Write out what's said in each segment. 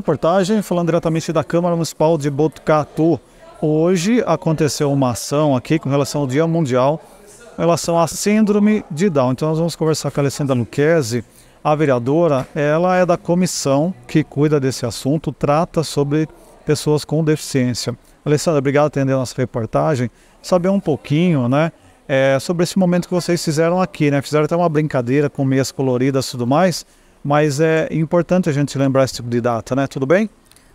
Reportagem falando diretamente da Câmara Municipal de Botucatu. Hoje aconteceu uma ação aqui com relação ao Dia Mundial, em relação à Síndrome de Down. Então nós vamos conversar com a Alessandra Luquezzi, a vereadora, ela é da comissão que cuida desse assunto, trata sobre pessoas com deficiência. Alessandra, obrigado por atender a nossa reportagem. Saber um pouquinho, né, é, sobre esse momento que vocês fizeram aqui, né? Fizeram até uma brincadeira com meias coloridas e tudo mais mas é importante a gente lembrar esse tipo de data, né? Tudo bem?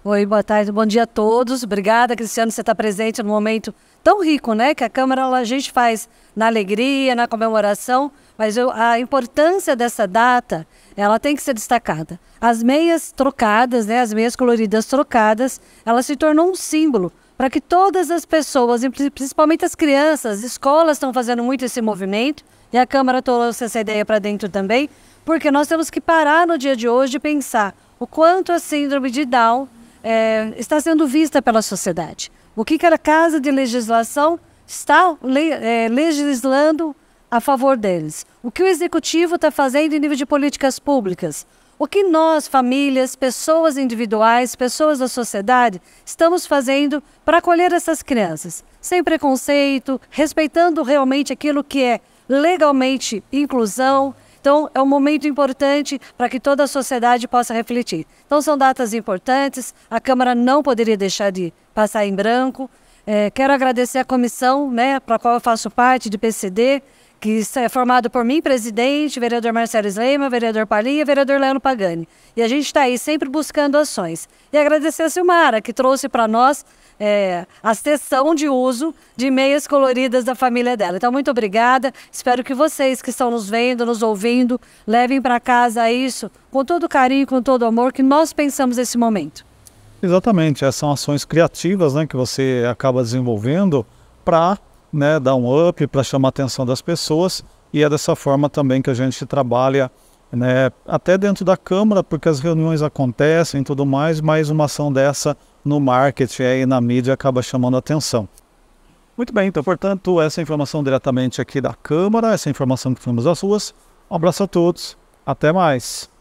Oi, boa tarde, bom dia a todos. Obrigada, Cristiano, você está presente num momento tão rico, né? Que a Câmara a gente faz na alegria, na comemoração, mas eu, a importância dessa data, ela tem que ser destacada. As meias trocadas, né? As meias coloridas trocadas, ela se tornou um símbolo para que todas as pessoas, principalmente as crianças, escolas estão fazendo muito esse movimento e a Câmara trouxe essa ideia para dentro também, porque nós temos que parar no dia de hoje e pensar o quanto a síndrome de Down é, está sendo vista pela sociedade. O que cada casa de legislação está é, legislando a favor deles. O que o executivo está fazendo em nível de políticas públicas. O que nós, famílias, pessoas individuais, pessoas da sociedade, estamos fazendo para acolher essas crianças? Sem preconceito, respeitando realmente aquilo que é legalmente inclusão. Então, é um momento importante para que toda a sociedade possa refletir. Então, são datas importantes, a Câmara não poderia deixar de passar em branco. É, quero agradecer à comissão, né, para a qual eu faço parte, de PCD, que é formado por mim, presidente, vereador Marcelo Sleima, vereador Palinha e vereador Leandro Pagani. E a gente está aí sempre buscando ações. E agradecer a Silmara, que trouxe para nós é, a sessão de uso de meias coloridas da família dela. Então, muito obrigada. Espero que vocês que estão nos vendo, nos ouvindo, levem para casa isso com todo carinho, com todo amor que nós pensamos nesse momento. Exatamente, essas é, são ações criativas né, que você acaba desenvolvendo para né, dar um up para chamar a atenção das pessoas e é dessa forma também que a gente trabalha né, até dentro da Câmara, porque as reuniões acontecem e tudo mais, mas uma ação dessa no marketing e na mídia acaba chamando atenção. Muito bem, então, portanto, essa informação diretamente aqui da Câmara, essa informação que fomos às ruas. Um abraço a todos, até mais!